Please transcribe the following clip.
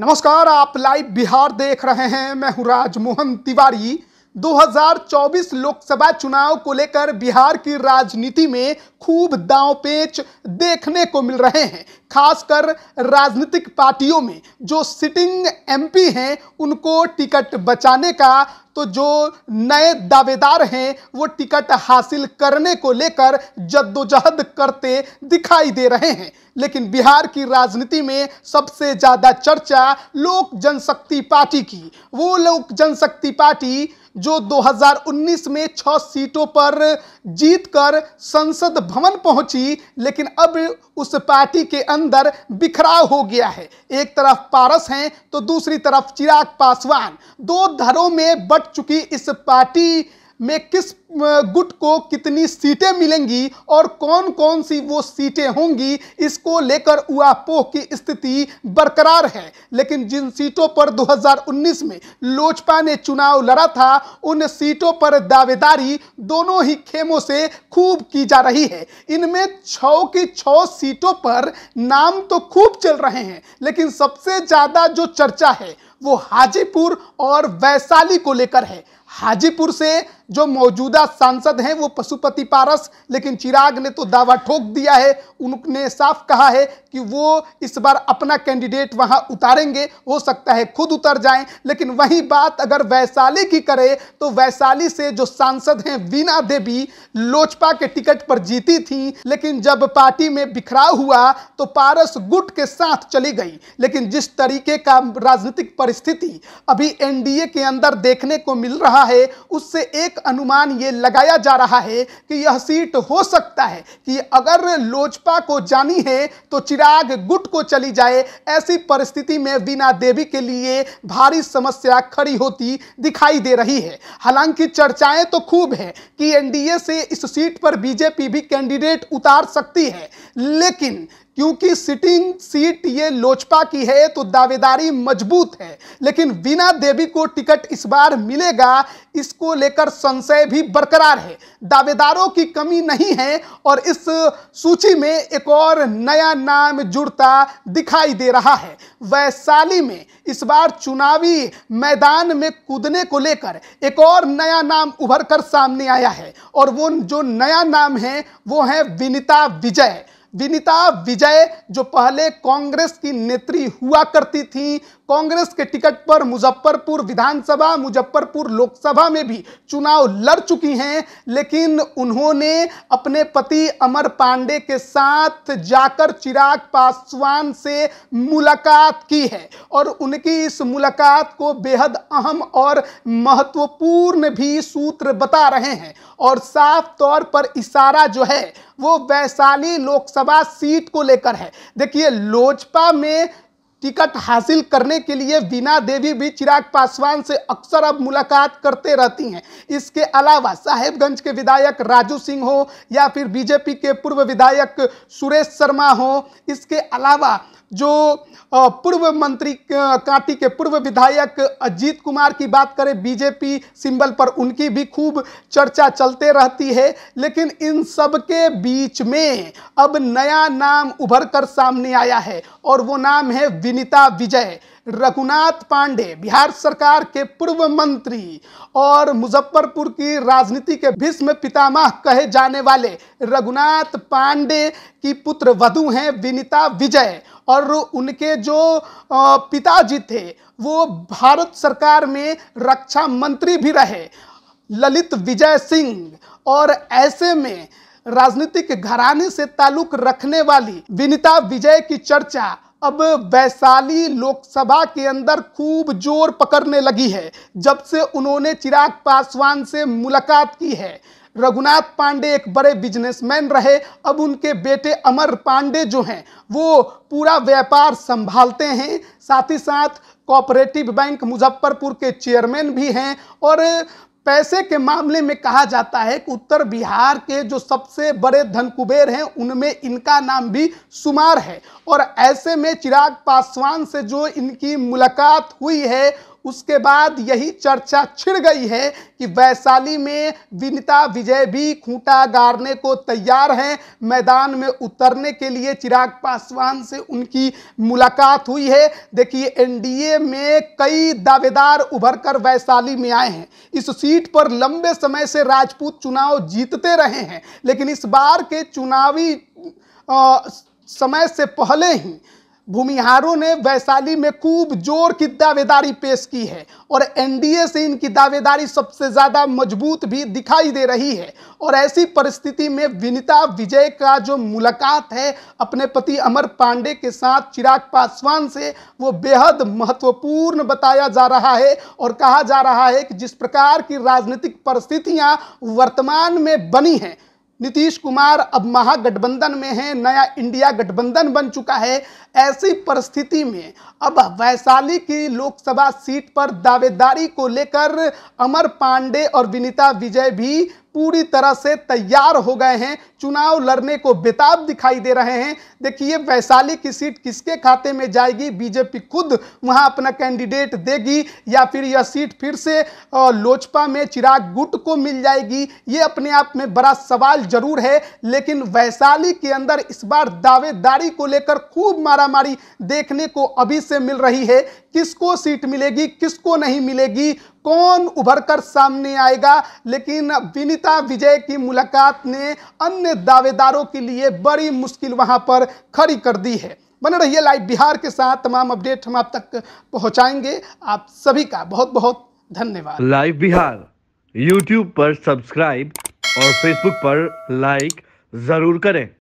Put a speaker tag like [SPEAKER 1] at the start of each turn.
[SPEAKER 1] नमस्कार आप लाइव बिहार देख रहे हैं मैं हूं राजमोहन तिवारी 2024 लोकसभा चुनाव को लेकर बिहार की राजनीति में खूब दांव पेच देखने को मिल रहे हैं खासकर राजनीतिक पार्टियों में जो सिटिंग एमपी हैं उनको टिकट बचाने का तो जो नए दावेदार हैं वो टिकट हासिल करने को लेकर जद्दोजहद करते दिखाई दे रहे हैं लेकिन बिहार की राजनीति में सबसे ज़्यादा चर्चा लोक जनशक्ति पार्टी की वो लोक जनशक्ति पार्टी जो 2019 में छह सीटों पर जीतकर संसद भवन पहुंची लेकिन अब उस पार्टी के अंदर बिखराव हो गया है एक तरफ पारस हैं तो दूसरी तरफ चिराग पासवान दो धरों में बट चुकी इस पार्टी में किस गुट को कितनी सीटें मिलेंगी और कौन कौन सी वो सीटें होंगी इसको लेकर उपोह की स्थिति बरकरार है लेकिन जिन सीटों पर 2019 में लोजपा ने चुनाव लड़ा था उन सीटों पर दावेदारी दोनों ही खेमों से खूब की जा रही है इनमें छ की छः सीटों पर नाम तो खूब चल रहे हैं लेकिन सबसे ज़्यादा जो चर्चा है वो हाजीपुर और वैशाली को लेकर है हाजीपुर से जो मौजूदा सांसद हैं वो पशुपति पारस लेकिन चिराग ने तो दावा ठोक दिया है उनने साफ कहा है कि वो इस बार अपना कैंडिडेट वहां उतारेंगे हो सकता है खुद उतर जाएं लेकिन वही बात अगर वैशाली की करें तो वैशाली से जो सांसद हैं वीना देवी लोजपा के टिकट पर जीती थी लेकिन जब पार्टी में बिखराव हुआ तो पारस गुट के साथ चली गई लेकिन जिस तरीके का राजनीतिक पर परिस्थिति अभी एनडीए के अंदर देखने को मिल रहा है उससे एक अनुमान ये लगाया जा रहा है कि यह सीट हो सकता है कि अगर लोजपा को जानी है तो चिराग गुट को चली जाए ऐसी परिस्थिति में वीना देवी के लिए भारी समस्या खड़ी होती दिखाई दे रही है हालांकि चर्चाएं तो खूब है कि एनडीए से इस सीट पर बीजेपी भी कैंडिडेट उतार सकती है लेकिन क्योंकि सिटिंग सीट ये लोजपा की है तो दावेदारी मजबूत है लेकिन वीना देवी को टिकट इस बार मिलेगा इसको लेकर संशय भी बरकरार है दावेदारों की कमी नहीं है और इस सूची में एक और नया नाम जुड़ता दिखाई दे रहा है वैशाली में इस बार चुनावी मैदान में कूदने को लेकर एक और नया नाम उभर कर सामने आया है और वो जो नया नाम है वो है विनीता विजय विनीता विजय जो पहले कांग्रेस की नेत्री हुआ करती थी कांग्रेस के टिकट पर मुजफ्फरपुर विधानसभा मुजफ्फरपुर लोकसभा में भी चुनाव लड़ चुकी हैं लेकिन उन्होंने अपने पति अमर पांडे के साथ जाकर चिराग पासवान से मुलाकात की है और उनकी इस मुलाकात को बेहद अहम और महत्वपूर्ण भी सूत्र बता रहे हैं और साफ तौर पर इशारा जो है वो वैशाली लोकसभा सीट को लेकर है देखिए लोजपा में टिकट हासिल करने के लिए वीना देवी भी चिराग पासवान से अक्सर अब मुलाकात करते रहती हैं इसके अलावा साहेबगंज के विधायक राजू सिंह हो या फिर बीजेपी के पूर्व विधायक सुरेश शर्मा हो इसके अलावा जो पूर्व मंत्री कांटी के पूर्व विधायक अजीत कुमार की बात करें बीजेपी सिंबल पर उनकी भी खूब चर्चा चलते रहती है लेकिन इन सब के बीच में अब नया नाम उभर कर सामने आया है और वो नाम है विनीता विजय रघुनाथ पांडे बिहार सरकार के पूर्व मंत्री और मुजफ्फरपुर की राजनीति के भीष्म पितामह कहे जाने वाले रघुनाथ पांडे की पुत्र वधु हैं विनीता विजय और उनके जो पिताजी थे वो भारत सरकार में रक्षा मंत्री भी रहे ललित विजय सिंह और ऐसे में राजनीतिक घराने से ताल्लुक रखने वाली विनीता विजय की चर्चा अब वैशाली लोकसभा के अंदर खूब जोर पकड़ने लगी है जब से उन्होंने चिराग पासवान से मुलाकात की है रघुनाथ पांडे एक बड़े बिजनेसमैन रहे अब उनके बेटे अमर पांडे जो हैं वो पूरा व्यापार संभालते हैं साथ ही साथ कोऑपरेटिव बैंक मुजफ्फरपुर के चेयरमैन भी हैं और पैसे के मामले में कहा जाता है कि उत्तर बिहार के जो सबसे बड़े धन कुबेर हैं उनमें इनका नाम भी शुमार है और ऐसे में चिराग पासवान से जो इनकी मुलाकात हुई है उसके बाद यही चर्चा छिड़ गई है कि वैशाली में विनीता विजय भी खूंटा गाड़ने को तैयार हैं मैदान में उतरने के लिए चिराग पासवान से उनकी मुलाकात हुई है देखिए एनडीए में कई दावेदार उभरकर वैशाली में आए हैं इस सीट पर लंबे समय से राजपूत चुनाव जीतते रहे हैं लेकिन इस बार के चुनावी आ, समय से पहले ही भूमिहारों ने वैशाली में खूब जोर की दावेदारी पेश की है और एनडीए से इनकी दावेदारी सबसे ज़्यादा मजबूत भी दिखाई दे रही है और ऐसी परिस्थिति में विनीता विजय का जो मुलाकात है अपने पति अमर पांडे के साथ चिराग पासवान से वो बेहद महत्वपूर्ण बताया जा रहा है और कहा जा रहा है कि जिस प्रकार की राजनीतिक परिस्थितियाँ वर्तमान में बनी हैं नीतीश कुमार अब महागठबंधन में है नया इंडिया गठबंधन बन चुका है ऐसी परिस्थिति में अब वैशाली की लोकसभा सीट पर दावेदारी को लेकर अमर पांडे और विनीता विजय भी पूरी तरह से तैयार हो गए हैं चुनाव लड़ने को बेताब दिखाई दे रहे हैं देखिए वैशाली की सीट किसके खाते में जाएगी बीजेपी खुद वहां अपना कैंडिडेट देगी या फिर यह सीट फिर से लोजपा में चिराग गुट को मिल जाएगी ये अपने आप में बड़ा सवाल जरूर है लेकिन वैशाली के अंदर इस बार दावेदारी को लेकर खूब मारामारी देखने को अभी से मिल रही है किसको सीट मिलेगी किसको नहीं मिलेगी कौन उभर कर सामने आएगा लेकिन विनीता विजय की मुलाकात ने अन्य दावेदारों के लिए बड़ी मुश्किल वहां पर खड़ी कर दी है बने रहिए लाइव बिहार के साथ तमाम अपडेट हम आप तक पहुंचाएंगे आप सभी का बहुत बहुत धन्यवाद लाइव बिहार यूट्यूब पर सब्सक्राइब और फेसबुक पर लाइक जरूर करें